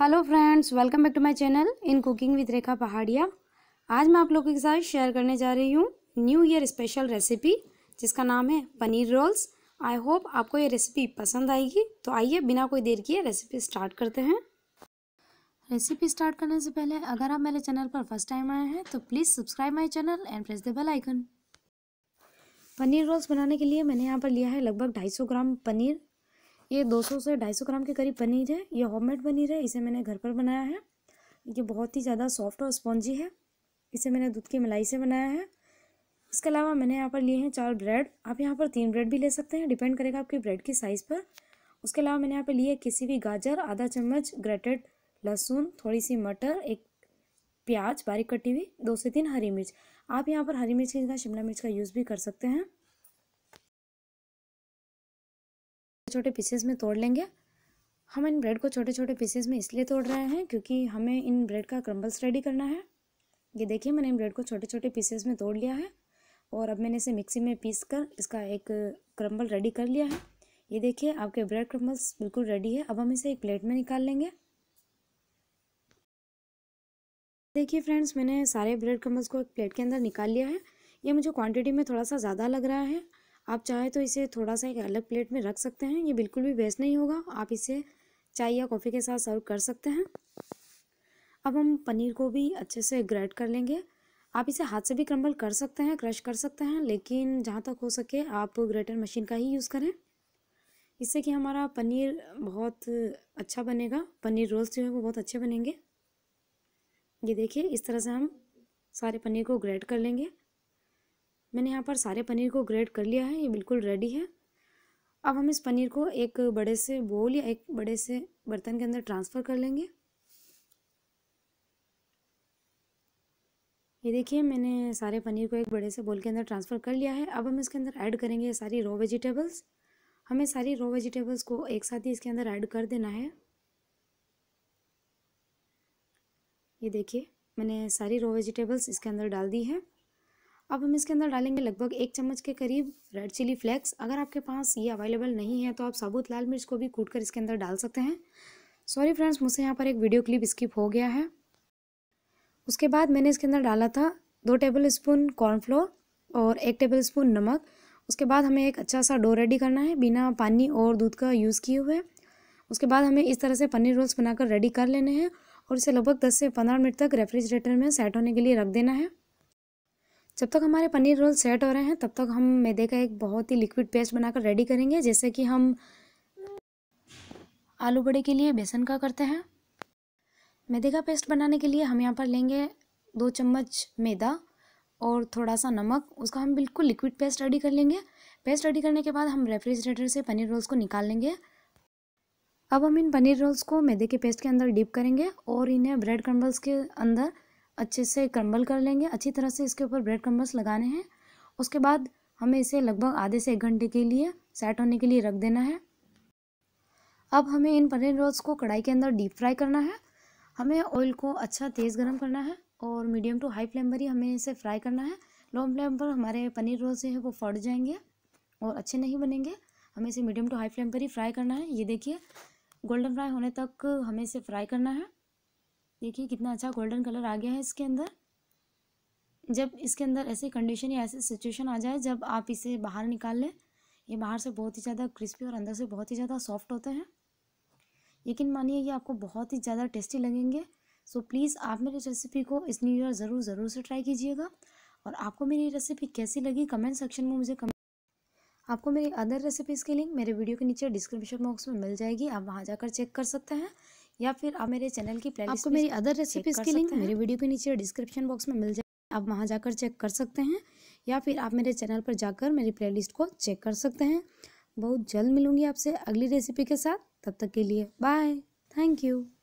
hello friends welcome back to my channel in cooking with Rekha Pahadiya आज मैं आप लोगों के साथ शेयर करने जा रही हूँ न्यू ईयर स्पेशल रेसिपी जिसका नाम है पनीर रोल्स आई होप आपको ये रेसिपी पसंद आएगी तो आइए बिना कोई देर किए रेसिपी स्टार्ट करते हैं रेसिपी स्टार्ट करने से पहले अगर आप मेरे चैनल पर फर्स्ट टाइम आए हैं तो please subscribe my channel and press the bell icon paneer rolls बनाने के लिए मैंने यहाँ पर लिया है लगभग ढाई ग्राम पनीर ये 200 से 250 ग्राम के करीब पनीर है ये होममेड पनीर है इसे मैंने घर पर बनाया है ये बहुत ही ज़्यादा सॉफ्ट और स्पॉन्जी है इसे मैंने दूध की मलाई से बनाया है इसके अलावा मैंने यहाँ पर लिए हैं चार ब्रेड आप यहाँ पर तीन ब्रेड भी ले सकते हैं डिपेंड करेगा आपकी ब्रेड की साइज़ पर उसके अलावा मैंने यहाँ पर लिए किसी भी गाजर आधा चम्मच ग्रेटेड लहसुन थोड़ी सी मटर एक प्याज बारीक कटी हुई दो से तीन हरी मिर्च आप यहाँ पर हरी मिर्च का शिमला मिर्च का यूज़ भी कर सकते हैं छोटे पीसेस में तोड़ लेंगे हम इन ब्रेड को छोटे छोटे पीसेस में इसलिए तोड़ रहे हैं क्योंकि हमें इन ब्रेड का क्रम्बल्स रेडी करना है ये देखिए मैंने इन ब्रेड को छोटे छोटे पीसेस में तोड़ लिया है और अब मैंने इसे मिक्सी में पीस कर इसका एक क्रम्बल रेडी कर लिया है ये देखिए आपके ब्रेड क्रम्बल्स बिल्कुल रेडी है अब हम इसे एक प्लेट में निकाल लेंगे देखिए फ्रेंड्स मैंने सारे ब्रेड क्रम्बल्स को एक प्लेट के अंदर निकाल लिया है ये मुझे क्वांटिटी में थोड़ा सा ज़्यादा लग रहा है आप चाहे तो इसे थोड़ा सा एक अलग प्लेट में रख सकते हैं ये बिल्कुल भी वेस्ट नहीं होगा आप इसे चाय या कॉफ़ी के साथ सर्व कर सकते हैं अब हम पनीर को भी अच्छे से ग्रेड कर लेंगे आप इसे हाथ से भी क्रम्बल कर सकते हैं क्रश कर सकते हैं लेकिन जहाँ तक हो सके आप ग्रेटर मशीन का ही यूज़ करें इससे कि हमारा पनीर बहुत अच्छा बनेगा पनीर रोल्स जो है वो बहुत अच्छे बनेंगे ये देखिए इस तरह से हम सारे पनीर को ग्रेड कर लेंगे मैंने यहाँ पर सारे पनीर को ग्रेड कर लिया है ये बिल्कुल रेडी है अब हम इस पनीर को एक बड़े से बोल या एक बड़े से बर्तन के अंदर ट्रांसफ़र कर लेंगे ये देखिए मैंने सारे पनीर को एक बड़े से बोल के अंदर ट्रांसफ़र कर लिया है अब हम इसके अंदर ऐड करेंगे सारी रॉ वेजिटेबल्स हमें सारी रॉ वेजिटेबल्स को एक साथ ही इसके अंदर ऐड कर देना है ये देखिए मैंने सारी रॉ वेजिटेबल्स इसके अंदर डाल दी है अब हम इसके अंदर डालेंगे लगभग एक चम्मच के करीब रेड चिली फ्लेक्स अगर आपके पास ये अवेलेबल नहीं है तो आप साबुत लाल मिर्च को भी कूट कर इसके अंदर डाल सकते हैं सॉरी फ्रेंड्स मुझसे यहाँ पर एक वीडियो क्लिप स्किप हो गया है उसके बाद मैंने इसके अंदर डाला था दो टेबल स्पून कॉर्नफ्लोर और एक टेबल स्पून नमक उसके बाद हमें एक अच्छा सा डो रेडी करना है बिना पानी और दूध का यूज़ किए हुए उसके बाद हमें इस तरह से पनीर रोल्स बनाकर रेडी कर लेने हैं और इसे लगभग 10 से 15 मिनट तक रेफ्रिजरेटर में सेट होने के लिए रख देना है जब तक हमारे पनीर रोल सेट हो रहे हैं तब तक हम मैदे का एक बहुत ही लिक्विड पेस्ट बनाकर रेडी करेंगे जैसे कि हम आलू बड़े के लिए बेसन का करते हैं मैदे का पेस्ट बनाने के लिए हम यहाँ पर लेंगे दो चम्मच मैदा और थोड़ा सा नमक उसका हम बिल्कुल लिक्विड पेस्ट रेडी कर लेंगे पेस्ट रेडी करने के बाद हम रेफ्रिजरेटर से पनीर रोल्स को निकाल लेंगे अब हम इन पनीर रोल्स को मैदे के पेस्ट के अंदर डिप करेंगे और इन्हें ब्रेड क्रम्बल्स के अंदर अच्छे से क्रम्बल कर लेंगे अच्छी तरह से इसके ऊपर ब्रेड क्रम्बल्स लगाने हैं उसके बाद हमें इसे लगभग आधे से एक घंटे के लिए सेट होने के लिए रख देना है अब हमें इन पनीर रोल्स को कढ़ाई के अंदर डीप फ्राई करना है हमें ऑयल को अच्छा तेज़ गर्म करना है और मीडियम टू हाई फ्लेम पर ही हमें इसे फ्राई करना है लो फ्लेम पर हमारे पनीर रोल्स जो है वो फट जाएंगे और अच्छे नहीं बनेंगे हमें इसे मीडियम टू हाई फ्लेम पर ही फ्राई करना है ये देखिए गोल्डन फ्राई होने तक हमें इसे फ्राई करना है देखिए कितना अच्छा गोल्डन कलर आ गया है इसके अंदर जब इसके अंदर ऐसी कंडीशन या ऐसी सिचुएशन आ जाए जब आप इसे बाहर निकाल लें ये बाहर से बहुत ही ज़्यादा क्रिस्पी और अंदर से बहुत ही ज़्यादा सॉफ्ट होते हैं लेकिन मानिए ये आपको बहुत ही ज़्यादा टेस्टी लगेंगे सो प्लीज़ आप मेरी रेसिपी को इस न्यू ईयर ज़रूर ज़रूर से ट्राई कीजिएगा और आपको मेरी रेसिपी कैसी लगी कमेंट सेक्शन में मुझे कमेंट आपको मेरी अदर रेसिपीज़ की लिंक मेरे वीडियो के नीचे डिस्क्रिप्शन बॉक्स में मिल जाएगी आप वहाँ जाकर चेक कर सकते हैं या फिर आप मेरे चैनल की प्लेलिस्ट आपको मेरी अदर रेसिपीज की लिंक मेरे वीडियो के नीचे डिस्क्रिप्शन बॉक्स में मिल जाए आप वहाँ जाकर चेक कर सकते हैं या फिर आप मेरे चैनल पर जाकर मेरी प्लेलिस्ट को चेक कर सकते हैं बहुत जल्द मिलूंगी आपसे अगली रेसिपी के साथ तब तक के लिए बाय थैंक यू